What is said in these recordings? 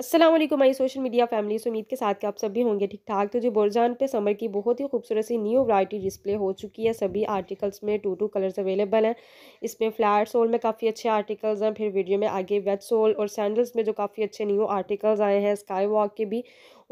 असलम हमारी social media family उम्मीद के साथ के आप सभी होंगे ठीक ठाक तो जो बुरजान पे समर की बहुत ही खूबसूरत सी न्यू वैरायटी डिस्प्ले हो चुकी है सभी आर्टिकल्स में टू टू कलर्स अवेलेबल हैं इसमें फ्लैट सोल में काफ़ी अच्छे आर्टिकल्स हैं फिर वीडियो में आगे वेट सोल और सैंडल्स में जो काफ़ी अच्छे न्यू आर्टिकल्स आए हैं स्काई वॉक के भी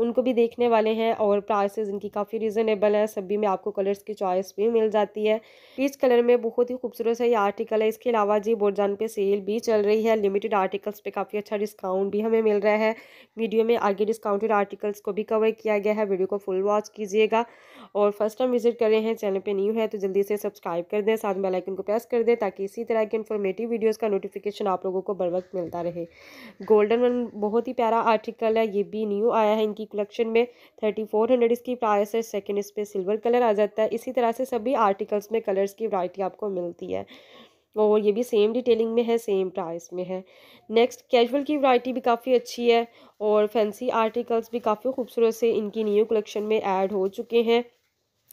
उनको भी देखने वाले हैं और प्राइसेस इनकी काफ़ी रिजनेबल है सभी में आपको कलर्स की चॉइस भी मिल जाती है पीच कलर में बहुत ही खूबसूरत सा ये आर्टिकल है इसके अलावा जी बोरजान पे सेल भी चल रही है लिमिटेड आर्टिकल्स पे काफ़ी अच्छा डिस्काउंट भी हमें मिल रहा है वीडियो में आगे डिस्काउंटेड आर्टिकल्स को भी कवर किया गया है वीडियो को फुल वॉच कीजिएगा और फर्स्ट टाइम विजिट कर रहे हैं चैनल पर न्यू है तो जल्दी से सब्सक्राइब कर दें साथ में लाइकन को प्रेस कर दें ताकि इसी तरह के इन्फॉर्मेटिव वीडियोज़ का नोटिफिकेशन आप लोगों को बर वक्त मिलता रहे गोल्डन वन बहुत ही प्यारा आर्टिकल है ये भी न्यू आया है इनकी कलेक्शन में थर्टी फोर हंड्रेड इसकी प्राइस है सेकेंड इस पर सिल्वर कलर आ जाता है इसी तरह से सभी आर्टिकल्स में कलर्स की वरायटी आपको मिलती है और ये भी सेम डिटेलिंग में है सेम प्राइस में है नेक्स्ट कैजुअल की वरायटी भी काफ़ी अच्छी है और फैंसी आर्टिकल्स भी काफ़ी खूबसूरत से इनकी न्यू कलेक्शन में ऐड हो चुके हैं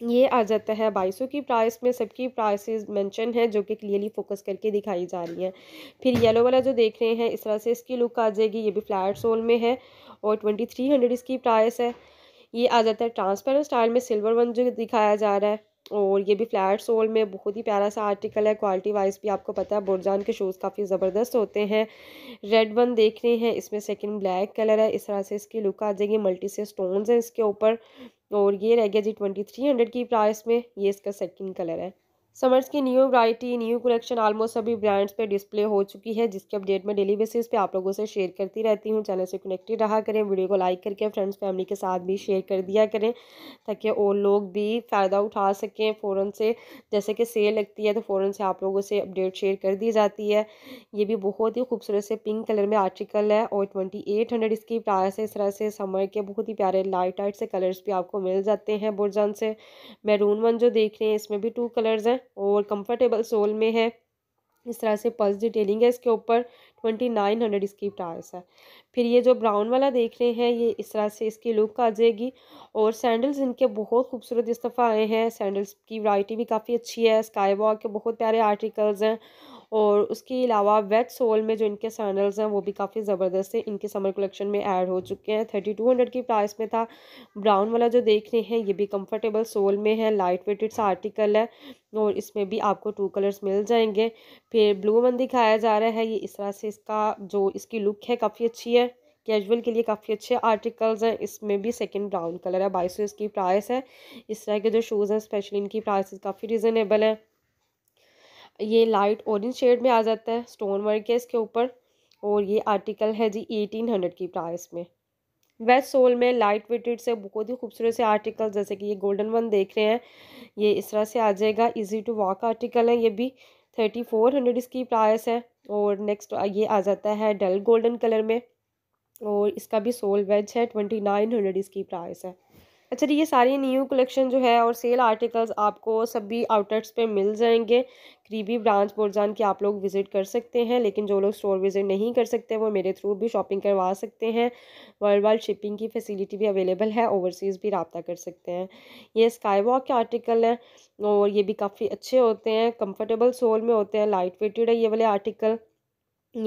ये आ जाता है बाईस की प्राइस में सबकी प्राइसेस मेंशन है जो कि क्लियरली फोकस करके दिखाई जा रही है फिर येलो वाला जो देख रहे हैं इस तरह से इसकी लुक आ जाएगी ये भी फ्लैट सोल में है और ट्वेंटी थ्री हंड्रेड इसकी प्राइस है ये आ जाता है ट्रांसपेरेंट स्टाइल में सिल्वर वन जो दिखाया जा रहा है और ये भी फ्लैट सोल में बहुत ही प्यारा सा आर्टिकल है क्वालिटी वाइज भी आपको पता है बुरजान के शूज़ काफ़ी ज़बरदस्त होते हैं रेड वन देख रहे हैं इसमें सेकंड ब्लैक कलर है इस तरह से इसकी लुक आ जाएगी मल्टी से स्टोन्स हैं इसके ऊपर और ये रह गया जी ट्वेंटी थ्री हंड्रेड की प्राइस में ये इसका सेकंड कलर है समर्स की new variety new collection almost सभी ब्रांड्स पे डिस्प्ले हो चुकी है जिसके अपडेट में डेली बेसिस पे आप लोगों से शेयर करती रहती हूँ चैनल से कनेक्टेड रहा करें वीडियो को लाइक करके फ्रेंड्स फैमिली के साथ भी शेयर कर दिया करें ताकि वो लोग भी फ़ायदा उठा सकें फ़ौरन से जैसे कि सेल लगती है तो फ़ौर से आप लोगों से अपडेट शेयर कर दी जाती है ये भी बहुत ही खूबसूरत से पिंक कलर में आर्टिकल है और ट्वेंटी एट हंड्रेड इसकी प्राइस है इस तरह से समर के बहुत ही प्यारे लाइट आइट से कलर्स भी आपको मिल जाते हैं बुरजान से मैरून वन जो देख रहे हैं इसमें भी टू कलर्स हैं और कंफर्टेबल सोल में है इस तरह से पल्स डिटेलिंग है इसके ऊपर ट्वेंटी नाइन हंड्रेड इसकी प्राइस है फिर ये जो ब्राउन वाला देख रहे हैं ये इस तरह से इसकी लुक आ जाएगी और सैंडल्स इनके बहुत खूबसूरत इस दफ़ा आए हैं सैंडल्स की वैरायटी भी काफ़ी अच्छी है स्काई वॉक के बहुत प्यारे आर्टिकल्स हैं और उसके अलावा वेट सोल में जो इनके सैंडल्स हैं वो भी काफ़ी ज़बरदस्त है इनके समर कलेक्शन में ऐड हो चुके हैं थर्टी टू हंड्रेड की प्राइस में था ब्राउन वाला जो देख रहे हैं ये भी कंफर्टेबल सोल में है लाइट वेटेड सा आर्टिकल है और इसमें भी आपको टू कलर्स मिल जाएंगे फिर ब्लू वन दिखाया जा रहा है ये इस तरह से इसका जो इसकी लुक है काफ़ी अच्छी है कैजुअल के लिए काफ़ी अच्छे आर्टिकल्स हैं इसमें भी सेकंड ब्राउन कलर है बाईस सौ इसकी प्राइस है इस तरह के जो शूज़ हैं स्पेशली इनकी प्राइस काफ़ी रीजनेबल है ये लाइट ऑरेंज शेड में आ जाता है स्टोन वर्क है इसके ऊपर और ये आर्टिकल है जी एटीन हंड्रेड की प्राइस में वेस्ट सोल में लाइट वेटेड से बहुत ही खूबसूरत से आर्टिकल जैसे कि ये गोल्डन वन देख रहे हैं ये इस तरह से आ जाएगा इजी टू वॉक आर्टिकल है ये भी थर्टी फोर हंड्रेड इसकी प्राइस है और नेक्स्ट ये आ जाता है डल गोल्डन कलर में और इसका भी सोल वेज है ट्वेंटी नाइन हंड्रेड इसकी प्राइस है अच्छा तो ये सारी न्यू कलेक्शन जो है और सेल आर्टिकल्स आपको सभी आउटलेट्स पे मिल जाएंगे करीबी ब्रांच बोरजान की आप लोग विज़िट कर सकते हैं लेकिन जो लोग स्टोर विज़िट नहीं कर सकते वो मेरे थ्रू भी शॉपिंग करवा सकते हैं वर्ल्ड वाइड शिपिंग की फैसिलिटी भी अवेलेबल है ओवरसीज़ भी रबता कर सकते हैं ये स्काई वॉक के आर्टिकल हैं और ये भी काफ़ी अच्छे होते हैं कम्फर्टेबल सोल में होते हैं लाइट वेटेड है ये वाले आर्टिकल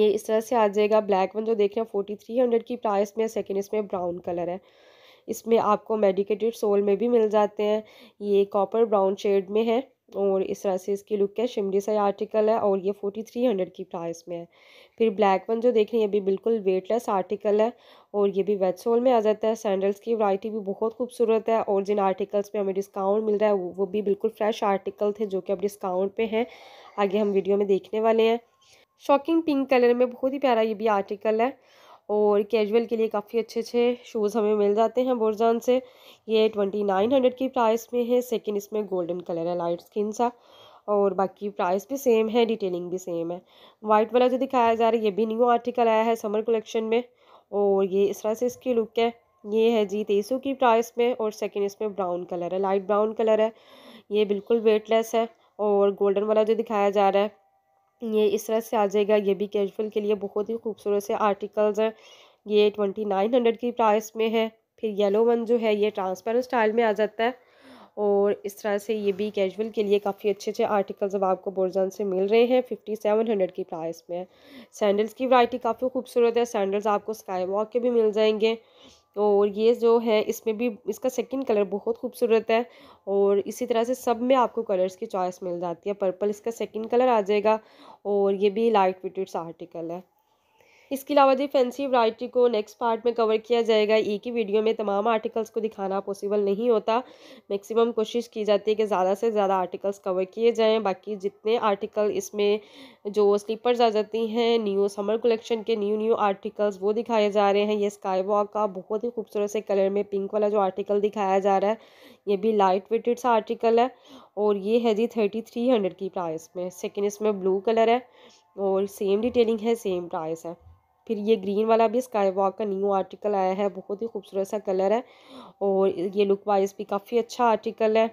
ये इस तरह से आ जाएगा ब्लैक वन जो देख रहे हैं फोर्टी थ्री हंड्रेड की प्राइस में सेकेंड इसमें ब्राउन कलर है इसमें आपको मेडिकेटेड सोल में भी मिल जाते हैं ये कॉपर ब्राउन शेड में है और इस तरह से इसकी लुक है शिमरी सा आर्टिकल है और ये फोर्टी थ्री हंड्रेड की प्राइस में है फिर ब्लैक वन जो देख रहे हैं ये भी बिल्कुल वेटलेस आर्टिकल है और ये भी वेट सोल में आ जाता है सैंडल्स की वैरायटी भी बहुत खूबसूरत है और जिन आर्टिकल्स पे हमें डिस्काउंट मिल रहा है वो भी बिल्कुल फ्रेश आर्टिकल थे जो कि अब डिस्काउंट पे हैं आगे हम वीडियो में देखने वाले हैं शॉकिंग पिंक कलर में बहुत ही प्यारा ये भी आर्टिकल है और कैजुअल के लिए काफ़ी अच्छे अच्छे शूज़ हमें मिल जाते हैं बुरजान से ये ट्वेंटी नाइन हंड्रेड की प्राइस में है सेकंड इसमें गोल्डन कलर है लाइट स्किन सा और बाकी प्राइस भी सेम है डिटेलिंग भी सेम है वाइट वाला जो दिखाया जा रहा है ये भी न्यू आर्टिकल आया है समर कलेक्शन में और ये इस तरह से इसकी लुक है ये है जी तेईस की प्राइस में और सेकेंड इसमें ब्राउन कलर है लाइट ब्राउन कलर है ये बिल्कुल वेटलेस है और गोल्डन वाला जो दिखाया जा रहा है ये इस तरह से आ जाएगा ये भी कैजुअल के लिए बहुत ही खूबसूरत से आर्टिकल्स हैं ये ट्वेंटी नाइन हंड्रेड की प्राइस में है फिर येलो वन जो है ये ट्रांसपेरेंट स्टाइल में आ जाता है और इस तरह से ये भी कैजुअल के लिए काफ़ी अच्छे अच्छे आर्टिकल्स अब आपको बोर्जान से मिल रहे हैं फिफ्टी सेवन हंड्रेड की प्राइस में सैंडल्स की वैरायटी काफ़ी खूबसूरत है सैंडल्स आपको स्काई वॉक के भी मिल जाएंगे तो ये जो है इसमें भी इसका सेकंड कलर बहुत खूबसूरत है और इसी तरह से सब में आपको कलर्स की चॉइस मिल जाती है पर्पल इसका सेकंड कलर आ जाएगा और ये भी लाइट वेटेड सा आर्टिकल है इसके अलावा जी फैंसी वराइटी को नेक्स्ट पार्ट में कवर किया जाएगा एक ही वीडियो में तमाम आर्टिकल्स को दिखाना पॉसिबल नहीं होता मैक्सिमम कोशिश की जाती है कि ज़्यादा से ज़्यादा आर्टिकल्स कवर किए जाएँ बाकी जितने आर्टिकल इसमें जो स्लीपर्स आ जाती हैं न्यू समर कलेक्शन के न्यू न्यू आर्टिकल्स वो दिखाए जा रहे हैं ये स्काई वॉक का बहुत ही खूबसूरत से कलर में पिंक वाला जो आर्टिकल दिखाया जा रहा है ये भी लाइट वेटेड सा आर्टिकल है और ये है जी थर्टी थ्री हंड्रेड की प्राइस में सेकेंड इसमें ब्लू कलर है और सेम डिटेलिंग है सेम प्राइस है फिर ये ग्रीन वाला भी स्काई वॉक का न्यू आर्टिकल आया है बहुत ही खूबसूरत सा कलर है और ये लुक वाइज भी काफ़ी अच्छा आर्टिकल है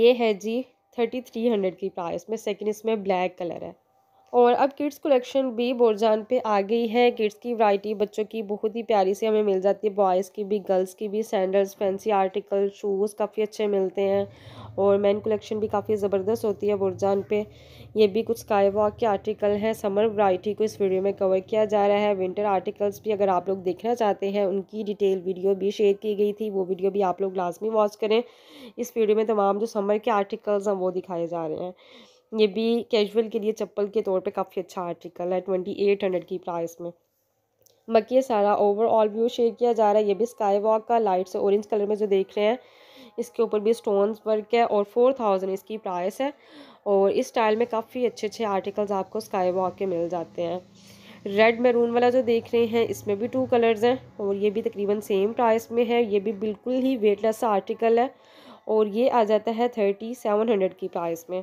ये है जी थर्टी थ्री हंड्रेड की प्राइस में सेकंड इसमें ब्लैक कलर है और अब किड्स कलेक्शन भी बोरजान पे आ गई है किड्स की वैरायटी बच्चों की बहुत ही प्यारी से हमें मिल जाती है बॉयज़ की भी गर्ल्स की भी सैंडल्स फैंसी आर्टिकल शूज़ काफ़ी अच्छे मिलते हैं और मैन कलेक्शन भी काफ़ी ज़बरदस्त होती है बुरजान पे ये भी कुछ स्काई वॉक के आर्टिकल हैं समर वैरायटी को इस वीडियो में कवर किया जा रहा है विंटर आर्टिकल्स भी अगर आप लोग देखना चाहते हैं उनकी डिटेल वीडियो भी शेयर की गई थी वो वीडियो भी आप लोग लाजमी वॉच करें इस वीडियो में तमाम जो समर के आर्टिकल्स हैं वो दिखाए जा रहे हैं ये भी कैजुअल के लिए चप्पल के तौर पे काफ़ी अच्छा आर्टिकल है ट्वेंटी एट हंड्रेड की प्राइस में बाकी ये सारा ओवरऑल व्यू शेयर किया जा रहा है ये भी स्काई वॉक का लाइट से ऑरेंज कलर में जो देख रहे हैं इसके ऊपर भी स्टोन्स वर्क है और फोर थाउजेंड इसकी प्राइस है और इस स्टाइल में काफ़ी अच्छे अच्छे आर्टिकल्स आपको स्काई वॉक के मिल जाते हैं रेड मैरून वाला जो देख रहे हैं इसमें भी टू कलर्स हैं और ये भी तकरीबन सेम प्राइस में है ये भी बिल्कुल ही वेटलेस आर्टिकल है और ये आ जाता है थर्टी सेवन हंड्रेड की प्राइस में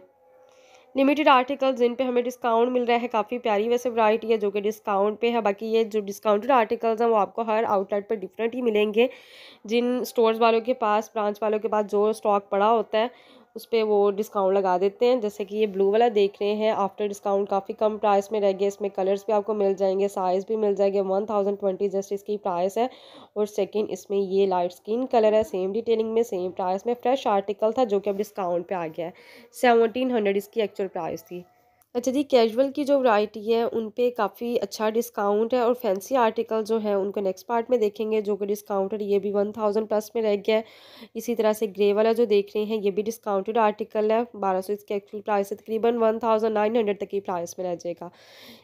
लिमिटेड आर्टिकल जिन पे हमें डिस्काउंट मिल रहा है काफ़ी प्यारी वैसे वैरायटी है जो कि डिस्काउंट पे है बाकी ये जो डिस्काउंटेड आर्टिकल्स हैं वो आपको हर आउटलेट पर डिफरेंट ही मिलेंगे जिन स्टोर्स वालों के पास ब्रांच वालों के पास जो स्टॉक पड़ा होता है उस पर वो डिस्काउंट लगा देते हैं जैसे कि ये ब्लू वाला देख रहे हैं आफ्टर डिस्काउंट काफ़ी कम प्राइस में रह गया इसमें कलर्स भी आपको मिल जाएंगे साइज़ भी मिल जाएंगे वन थाउजेंड ट्वेंटी जस्ट इसकी प्राइस है और सेकंड इसमें ये लाइट स्किन कलर है सेम डिटेलिंग में सेम प्राइस में फ्रेश आर्टिकल था जो कि अब डिस्काउंट पर आ गया है सेवनटीन हंड्रेड इसकी एक्चुअल प्राइस थी अच्छा जी कैजुअल की जो वैरायटी है उन पे काफ़ी अच्छा डिस्काउंट है और फैंसी आर्टिकल जो है उनको नेक्स्ट पार्ट में देखेंगे जो कि डिस्काउंटेड ये भी वन थाउजेंड प्लस में रह गया है इसी तरह से ग्रे वाला जो देख रहे हैं ये भी डिस्काउंटेड आर्टिकल है बारह सौ इसके एक्चुअल प्राइस है तकरीबन वन थाउजेंड नाइन हंड्रेड तक की प्राइस में रह जाएगा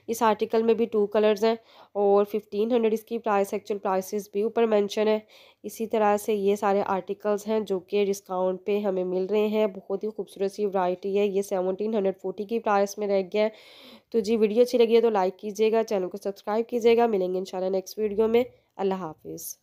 इस आर्टिकल में भी टू कलर्स हैं और फिफ्टीन हंड्रेड इसकी प्राइस एक्चुअल प्राइसेस भी ऊपर मेंशन है इसी तरह से ये सारे आर्टिकल्स हैं जो कि डिस्काउंट पे हमें मिल रहे हैं बहुत ही खूबसूरत सी वैरायटी है ये सेवनटीन हंड्रेड फोर्टी की प्राइस में रह गया है तो जी वीडियो अच्छी लगी है तो लाइक कीजिएगा चैनल को सब्सक्राइब कीजिएगा मिलेंगे इंशाल्लाह नेक्स्ट वीडियो में अल्लाह हाफिज़